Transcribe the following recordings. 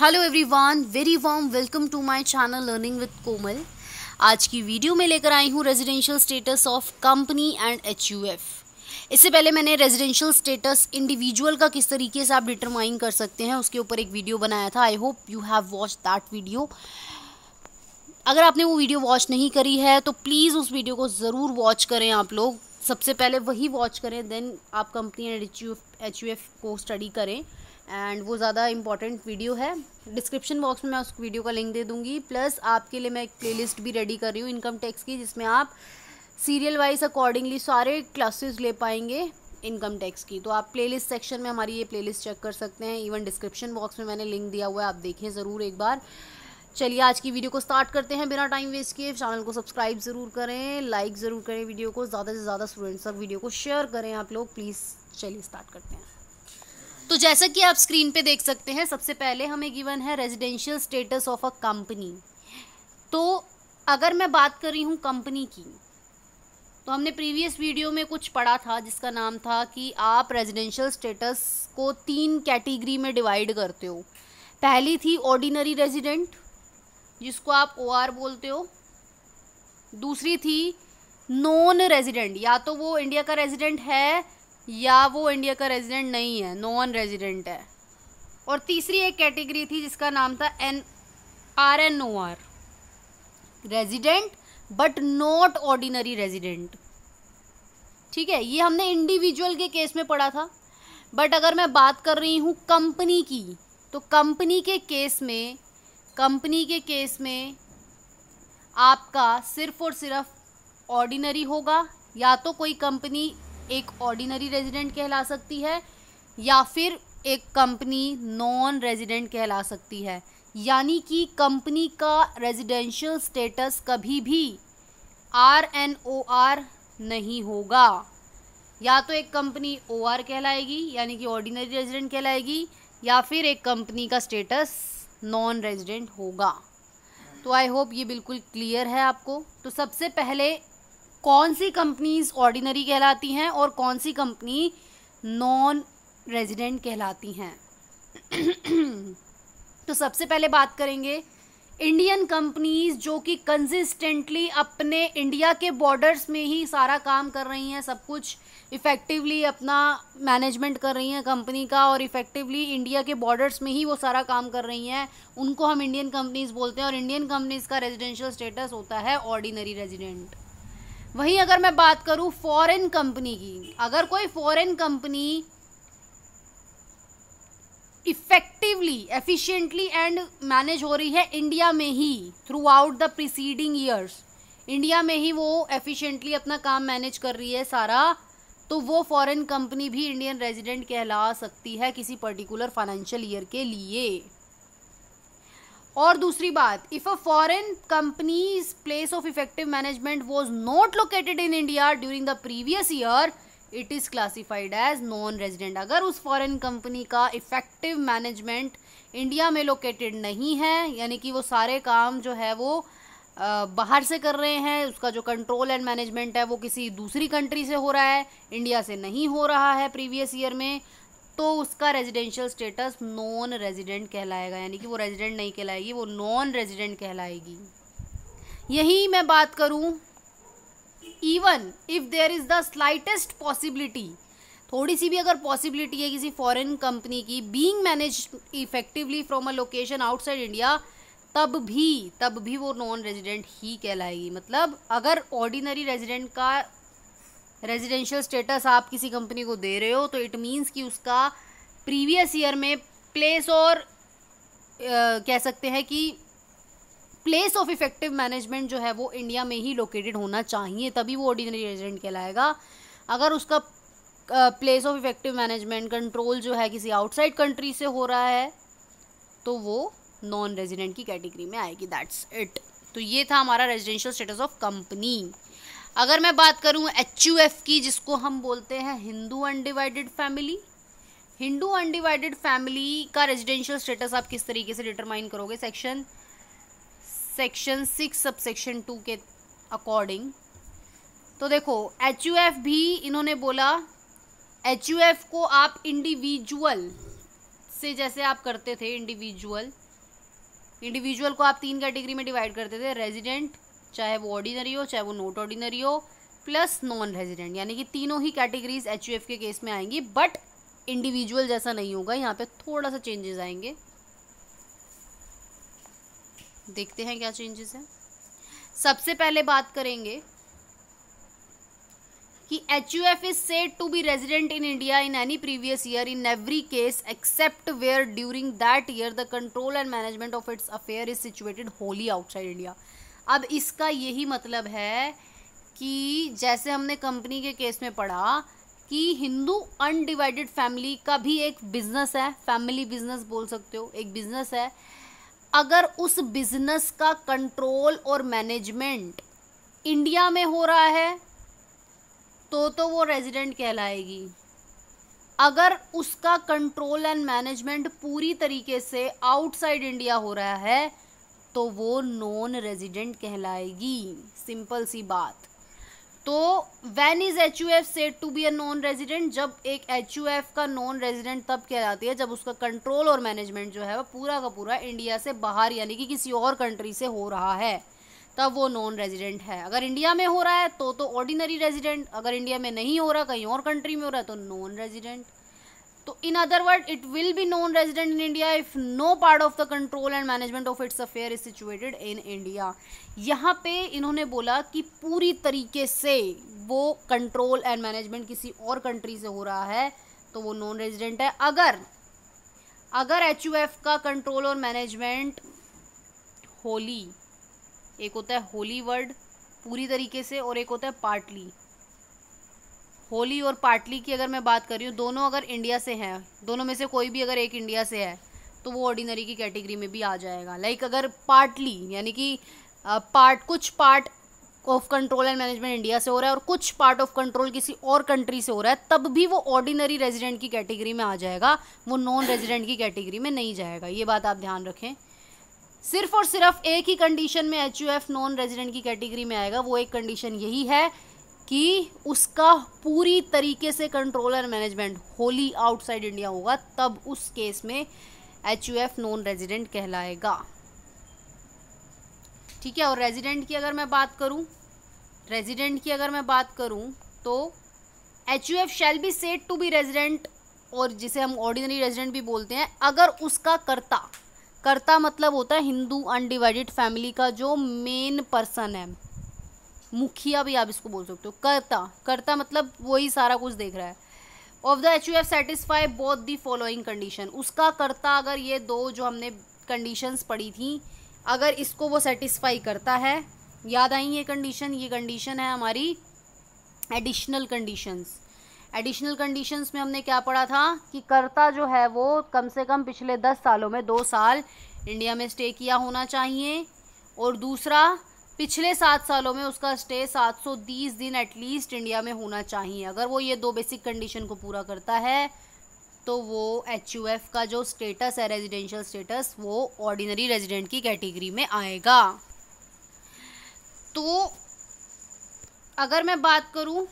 hello everyone very warm welcome to my channel learning with Komal आज की video में लेकर आई हूँ residential status of company and H इससे पहले मैंने रेजिडेंशियल स्टेटस इंडिविजुअल का किस तरीके से आप डिटरमाइन कर सकते हैं उसके ऊपर एक वीडियो बनाया था I hope you have watch that video अगर आपने वो वीडियो वॉच नहीं करी है तो प्लीज़ उस वीडियो को ज़रूर वॉच करें आप लोग सबसे पहले वही वॉच करें देन आप कंपनी एंड एच को स्टडी करें एंड वो ज़्यादा इंपॉर्टेंट वीडियो है डिस्क्रिप्शन बॉक्स में मैं उस वीडियो का लिंक दे दूँगी प्लस आपके लिए मैं एक प्लेलिस्ट भी रेडी कर रही हूँ इनकम टैक्स की जिसमें आप सीरियल वाइज अकॉर्डिंगली सारे क्लासेस ले पाएंगे इनकम टैक्स की तो आप प्लेलिस्ट सेक्शन में हमारी ये प्लेलिस्ट चेक कर सकते हैं इवन डिस्क्रिप्शन बॉक्स में मैंने लिंक दिया हुआ है आप देखें ज़रूर एक बार चलिए आज की वीडियो को स्टार्ट करते हैं बिना टाइम वेस्ट किए चैनल को सब्सक्राइब ज़रूर करें लाइक ज़रूर करें वीडियो को ज़्यादा से ज़्यादा स्टूडेंट्स तक वीडियो को शेयर करें आप लोग प्लीज़ चलिए स्टार्ट करते हैं तो जैसा कि आप स्क्रीन पे देख सकते हैं सबसे पहले हमें गिवन है residential status of a company तो अगर मैं बात कर रही हूँ कंपनी की तो हमने प्रीवियस वीडियो में कुछ पढ़ा था जिसका नाम था कि आप रेजिडेंशियल स्टेटस को तीन कैटेगरी में डिवाइड करते हो पहली थी ऑर्डिनरी रेजिडेंट जिसको आप ओ बोलते हो दूसरी थी नॉन रेजिडेंट या तो वो इंडिया का रेजिडेंट है या वो इंडिया का रेजिडेंट नहीं है नॉन रेजिडेंट है और तीसरी एक कैटेगरी थी जिसका नाम था N R N O R resident but not ordinary resident ठीक है ये हमने इंडिविजुअल के केस में पढ़ा था बट अगर मैं बात कर रही हूँ कंपनी की तो कंपनी के केस में कंपनी के केस में आपका सिर्फ और सिर्फ ऑर्डिनरी होगा या तो कोई कंपनी एक ऑर्डिनरी रेजिडेंट कहला सकती है या फिर एक कंपनी नॉन रेजिडेंट कहला सकती है यानी कि कंपनी का रेजिडेंशियल स्टेटस कभी भी आर एन ओ आर नहीं होगा या तो एक कंपनी ओ आर कहलाएगी यानी कि ऑर्डिनरी रेजिडेंट कहलाएगी या फिर एक कंपनी का स्टेटस नॉन रेजिडेंट होगा तो आई होप ये बिल्कुल क्लियर है आपको तो सबसे पहले कौन सी कंपनीज ऑर्डिनरी कहलाती हैं और कौन सी कंपनी नॉन रेजिडेंट कहलाती हैं तो सबसे पहले बात करेंगे इंडियन कंपनीज जो कि कंसिस्टेंटली अपने इंडिया के बॉर्डर्स में ही सारा काम कर रही हैं सब कुछ इफ़ेक्टिवली अपना मैनेजमेंट कर रही हैं कंपनी का और इफ़ेक्टिवली इंडिया के बॉर्डर्स में ही वो सारा काम कर रही हैं उनको हम इंडियन कंपनीज बोलते हैं और इंडियन कंपनीज का रेजिडेंशियल स्टेटस होता है ऑर्डिनरी रेजिडेंट वहीं अगर मैं बात करूँ फॉरेन कंपनी की अगर कोई foreign company effectively efficiently and manage हो रही है इंडिया में ही throughout the preceding years India में ही वो एफिशिएंटली अपना काम मैनेज कर रही है सारा तो वो फॉरेन कंपनी भी इंडियन रेजिडेंट कहला सकती है किसी पर्टिकुलर फाइनेंशियल ईयर के लिए और दूसरी बात if a foreign companies place of effective management was not located in India during the previous year it is classified as non resident अगर उस फॉरेन कंपनी का इफेक्टिव मैनेजमेंट इंडिया में located नहीं है यानी कि वो सारे काम जो है वो बाहर से कर रहे हैं उसका जो कंट्रोल एंड मैनेजमेंट है वो किसी दूसरी कंट्री से हो रहा है इंडिया से नहीं हो रहा है प्रीवियस ईयर में तो उसका रेजिडेंशियल स्टेटस नॉन रेजिडेंट कहलाएगा यानी कि वो रेजिडेंट नहीं कहलाएगी वो नॉन रेजिडेंट कहलाएगी यही मैं बात करूं even if there is the slightest possibility थोड़ी सी भी अगर पॉसिबिलिटी है किसी फॉरेन कंपनी की being manage effectively from a location outside India तब भी तब भी वो नॉन रेजिडेंट ही कहलाएगी मतलब अगर ऑर्डिनरी रेजिडेंट का रेजिडेंशियल स्टेटस आप किसी कंपनी को दे रहे हो तो इट मीन्स कि उसका प्रीवियस ईयर में प्लेस और आ, कह सकते हैं कि प्लेस ऑफ इफेक्टिव मैनेजमेंट जो है वो इंडिया में ही लोकेटेड होना चाहिए तभी वो ऑर्डिनरी रेजिडेंट कहलाएगा अगर उसका place of effective management control जो है किसी आउटसाइड कंट्री से हो रहा है तो वो नॉन रेजिडेंट की कैटेगरी में आएगी दैट्स इट तो ये था हमारा रेजिडेंशियल स्टेटस ऑफ कंपनी अगर मैं बात करूँ एच यू एफ की जिसको हम बोलते हैं Hindu undivided family Hindu undivided family का रेजिडेंशियल स्टेटस आप किस तरीके से डिटरमाइन करोगे section section six sub section two के अकॉर्डिंग तो देखो एच यू एफ भी इन्होंने बोला एच यू एफ को आप इंडिविजुअल से जैसे आप करते थे इंडिविजुअल इंडिविजुअल को आप तीन कैटेगरी में डिवाइड करते थे रेजिडेंट चाहे वो ऑर्डिनरी हो चाहे वो नॉट ऑर्डिनरी हो प्लस नॉन रेजिडेंट यानी कि तीनों ही कैटेगरीज एच के केस में आएंगी बट इंडिविजुअल जैसा नहीं होगा यहाँ पे थोड़ा सा चेंजेस आएंगे देखते हैं क्या चेंजेस हैं सबसे पहले बात करेंगे कि H U F is said to be resident in India in any previous year in every case except where during that year the control and management of its affair is situated wholly outside India अब इसका यही मतलब है कि जैसे हमने company के case में पढ़ा कि हिंदू अनडिवाइडेड फैमिली का भी एक बिजनेस है फैमिली बिजनेस बोल सकते हो एक बिजनेस है अगर उस बिजनेस का कंट्रोल और मैनेजमेंट इंडिया में हो रहा है तो तो वो रेजिडेंट कहलाएगी अगर उसका कंट्रोल एंड मैनेजमेंट पूरी तरीके से आउटसाइड इंडिया हो रहा है तो वो नॉन रेजिडेंट कहलाएगी सिंपल सी बात तो when is H U F said to be a non resident जब एक एच यू एफ का नॉन रेजिडेंट तब कहलाती है जब उसका कंट्रोल और मैनेजमेंट जो है वो पूरा का पूरा इंडिया से बाहर यानी कि किसी और कंट्री से हो रहा है तब वो नॉन रेजिडेंट है अगर इंडिया में हो रहा है तो तो ऑर्डिनरी रेजिडेंट अगर इंडिया में नहीं हो रहा कहीं और कंट्री में हो रहा है तो नॉन रेजिडेंट तो in other word it will be non resident in India if no part of the control and management of its affair is situated in India यहाँ पे इन्होंने बोला कि पूरी तरीके से वो कंट्रोल एंड मैनेजमेंट किसी और कंट्री से हो रहा है तो वो नॉन रेजिडेंट है अगर अगर एच का कंट्रोल और मैनेजमेंट होली एक होता है होली वर्ड पूरी तरीके से और एक होता है पार्टली होली और पाटली की अगर मैं बात कर रही हूँ दोनों अगर इंडिया से हैं दोनों में से कोई भी अगर एक इंडिया से है तो वो ऑर्डिनरी की कैटेगरी में भी आ जाएगा लाइक अगर पार्टली यानी कि पार्ट कुछ part of control and management India से हो रहा है और कुछ पार्ट ऑफ कंट्रोल किसी और कंट्री से हो रहा है तब भी वो ऑर्डिनरी रेजिडेंट की कैटेगरी में आ जाएगा वो नॉन रेजिडेंट की कैटेगरी में नहीं जाएगा ये बात आप ध्यान रखें सिर्फ और सिर्फ एक ही कंडीशन में एच नॉन रेजिडेंट की कैटेगरी में आएगा वो एक कंडीशन यही है कि उसका पूरी तरीके से control and management wholly outside India होगा तब उस केस में H U F non resident कहलाएगा ठीक है और रेजिडेंट की अगर मैं बात करूं रेजिडेंट की अगर मैं बात करूं तो H U F shall be said to be resident और जिसे हम ऑर्डिनरी रेजिडेंट भी बोलते हैं अगर उसका कर्ता कर्ता मतलब होता है हिंदू अनडिवाइडेड फैमिली का जो मेन पर्सन है मुखिया भी आप इसको बोल सकते हो करता करता मतलब वही सारा कुछ देख रहा है of the H U F satisfy both the following condition उसका करता अगर ये दो जो हमने कंडीशंस पढ़ी थी अगर इसको वो सेटिस्फाई करता है याद आई ये कंडीशन ये कंडीशन है हमारी एडिशनल कंडीशंस एडिशनल कंडीशंस में हमने क्या पढ़ा था कि कर्ता जो है वो कम से कम पिछले दस सालों में दो साल इंडिया में स्टे किया होना चाहिए और दूसरा पिछले सात सालों में उसका स्टे 730 दिन एटलीस्ट इंडिया में होना चाहिए अगर वो ये दो बेसिक कंडीशन को पूरा करता है तो वो एच का जो स्टेटस है रेजिडेंशियल स्टेटस वो ऑर्डिनरी रेजिडेंट की कैटेगरी में आएगा तो अगर मैं बात करूं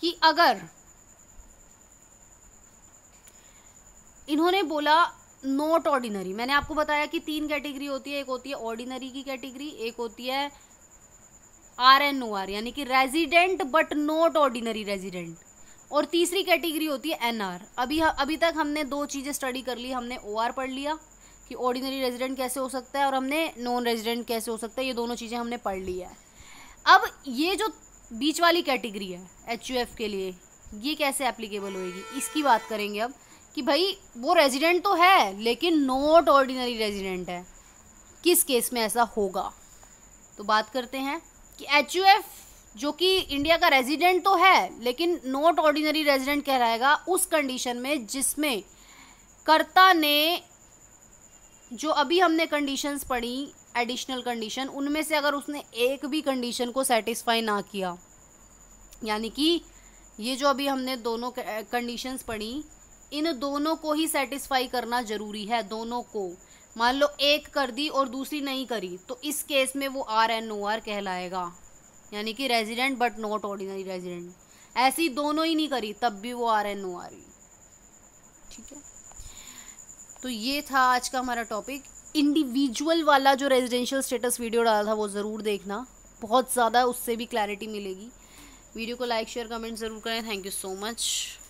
कि अगर इन्होंने बोला नॉट ऑर्डिनरी मैंने आपको बताया कि तीन कैटेगरी होती है एक होती है ऑर्डिनरी की कैटेगरी एक होती है आर एन ओ आर यानी कि resident but not ordinary resident और तीसरी कैटेगरी होती है एन आर अभी अभी तक हमने दो चीज़ें स्टडी कर ली हमने ओ आर पढ़ लिया कि ऑर्डिनरी रेजिडेंट कैसे हो सकता है और हमने नॉन रेजिडेंट कैसे हो सकता है ये दोनों चीज़ें हमने पढ़ ली है अब ये जो बीच वाली कैटेगरी है एच यू एफ़ के लिए ये कैसे एप्लीकेबल होएगी इसकी बात करेंगे अब कि भाई वो रेजिडेंट तो है लेकिन नॉट ऑर्डिनरी रेजिडेंट है किस केस में ऐसा होगा तो बात करते हैं कि एच जो कि इंडिया का रेजिडेंट तो है लेकिन नॉट ऑर्डिनरी रेजिडेंट कहलाएगा उस कंडीशन में जिसमें कर्ता ने जो अभी हमने कंडीशंस पढ़ी एडिशनल कंडीशन उनमें से अगर उसने एक भी कंडीशन को सेटिस्फाई ना किया यानी कि ये जो अभी हमने दोनों कंडीशंस पढ़ी इन दोनों को ही सेटिस्फाई करना जरूरी है दोनों को मान लो एक कर दी और दूसरी नहीं करी तो इस केस में वो आर एन ओ आर कहलाएगा यानी कि resident but not ordinary resident ऐसी दोनों ही नहीं करी तब भी वो आर एन ओ आर ठीक है तो ये था आज का हमारा टॉपिक इंडिविजुअल वाला जो रेजिडेंशियल स्टेटस वीडियो डाला था वो ज़रूर देखना बहुत ज़्यादा उससे भी क्लैरिटी मिलेगी वीडियो को लाइक शेयर कमेंट ज़रूर करें थैंक यू सो मच